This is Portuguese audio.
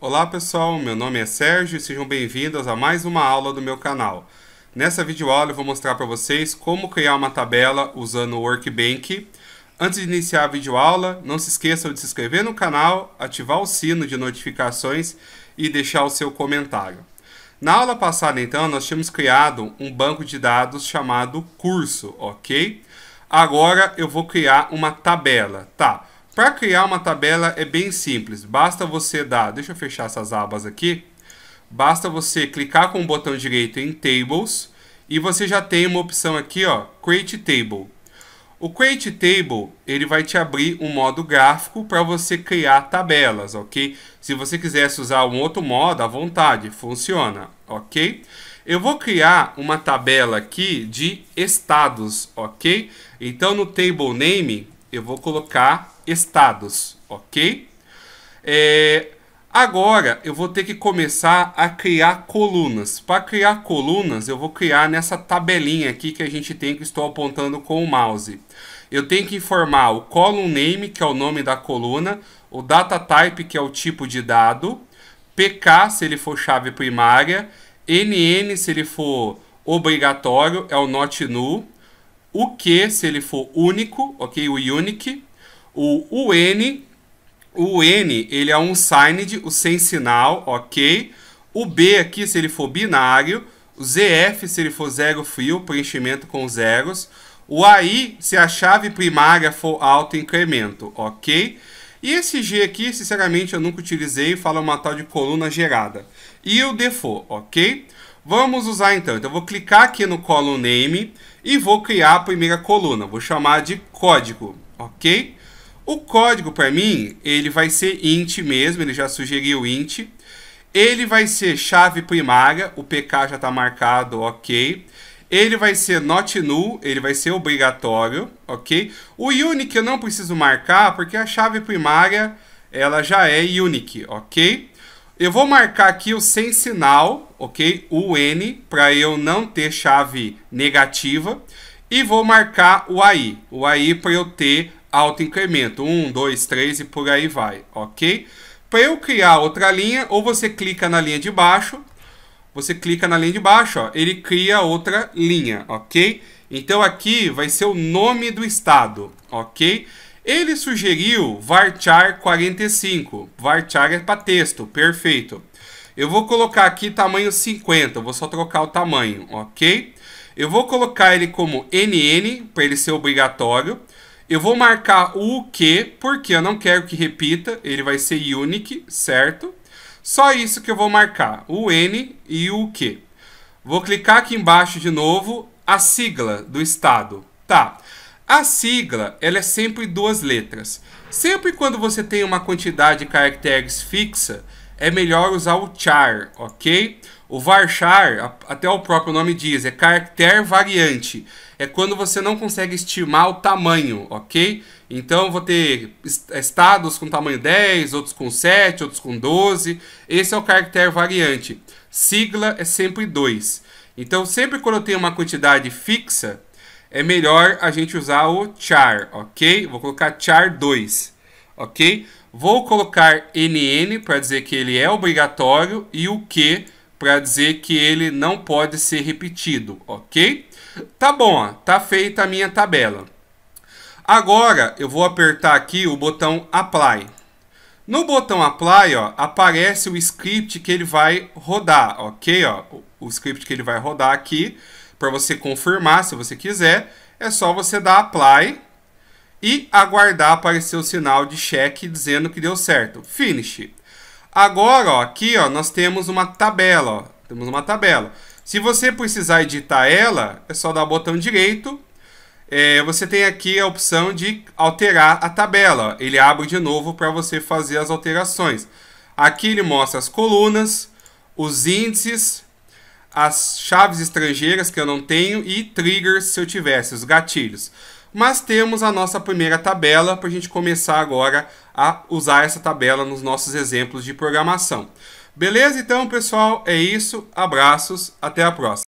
Olá pessoal, meu nome é Sérgio e sejam bem-vindos a mais uma aula do meu canal. Nessa videoaula eu vou mostrar para vocês como criar uma tabela usando o Workbank. Antes de iniciar a videoaula, não se esqueçam de se inscrever no canal, ativar o sino de notificações e deixar o seu comentário. Na aula passada então nós tínhamos criado um banco de dados chamado curso, ok? Agora eu vou criar uma tabela, tá? Para criar uma tabela é bem simples, basta você dar, deixa eu fechar essas abas aqui, basta você clicar com o botão direito em Tables e você já tem uma opção aqui, ó, Create Table. O Create Table ele vai te abrir um modo gráfico para você criar tabelas, ok? Se você quisesse usar um outro modo, à vontade, funciona, ok? Eu vou criar uma tabela aqui de estados, ok? Então no Table Name eu vou colocar estados, ok? É, agora eu vou ter que começar a criar colunas. Para criar colunas, eu vou criar nessa tabelinha aqui que a gente tem que estou apontando com o mouse. Eu tenho que informar o column name, que é o nome da coluna, o data type, que é o tipo de dado, PK, se ele for chave primária, NN, se ele for obrigatório, é o not null, o Q, se ele for único, ok? O unique. O UN, o N, ele é um signed, o sem sinal, ok? O B aqui, se ele for binário. O ZF, se ele for zero fio, preenchimento com zeros. O AI, se a chave primária for auto-incremento, ok? E esse G aqui, sinceramente, eu nunca utilizei, fala uma tal de coluna gerada. E o default, ok? Vamos usar então. Então eu vou clicar aqui no column name e vou criar a primeira coluna. Vou chamar de código, ok? O código para mim, ele vai ser int mesmo, ele já sugeriu int. Ele vai ser chave primária, o PK já está marcado, ok. Ele vai ser not null, ele vai ser obrigatório, ok. O unique eu não preciso marcar porque a chave primária ela já é unique, ok. Eu vou marcar aqui o sem sinal, ok? O N, para eu não ter chave negativa. E vou marcar o AI. O AI para eu ter alto incremento. 1, 2, 3 e por aí vai, ok? Para eu criar outra linha, ou você clica na linha de baixo. Você clica na linha de baixo, ó, ele cria outra linha, ok? Então aqui vai ser o nome do estado, ok? Ele sugeriu varchar 45. Varchar é para texto, perfeito. Eu vou colocar aqui tamanho 50, vou só trocar o tamanho, ok? Eu vou colocar ele como NN, para ele ser obrigatório. Eu vou marcar o Q porque eu não quero que repita, ele vai ser unique, certo? Só isso que eu vou marcar, o N e o Q. Vou clicar aqui embaixo de novo, a sigla do estado. Tá, a sigla, ela é sempre duas letras. Sempre quando você tem uma quantidade de caracteres fixa, é melhor usar o char, ok? O varchar, até o próprio nome diz, é caractere variante. É quando você não consegue estimar o tamanho, ok? Então vou ter estados com tamanho 10, outros com 7, outros com 12. Esse é o caractere variante. Sigla é sempre 2. Então sempre quando eu tenho uma quantidade fixa, é melhor a gente usar o char, ok? Vou colocar char 2, ok? Vou colocar nn para dizer que ele é obrigatório e o que para dizer que ele não pode ser repetido, ok? Tá bom, ó, tá feita a minha tabela. Agora eu vou apertar aqui o botão apply. No botão apply, ó, aparece o script que ele vai rodar, ok? Ó, o script que ele vai rodar aqui para você confirmar se você quiser, é só você dar apply e aguardar aparecer o sinal de cheque dizendo que deu certo. Finish. Agora, ó, aqui ó, nós temos uma tabela, ó, temos uma tabela. Se você precisar editar ela, é só dar o botão direito. É, você tem aqui a opção de alterar a tabela. Ó. Ele abre de novo para você fazer as alterações. Aqui ele mostra as colunas, os índices, as chaves estrangeiras que eu não tenho e triggers se eu tivesse, os gatilhos. Mas temos a nossa primeira tabela para a gente começar agora a usar essa tabela nos nossos exemplos de programação. Beleza? Então, pessoal, é isso. Abraços, até a próxima.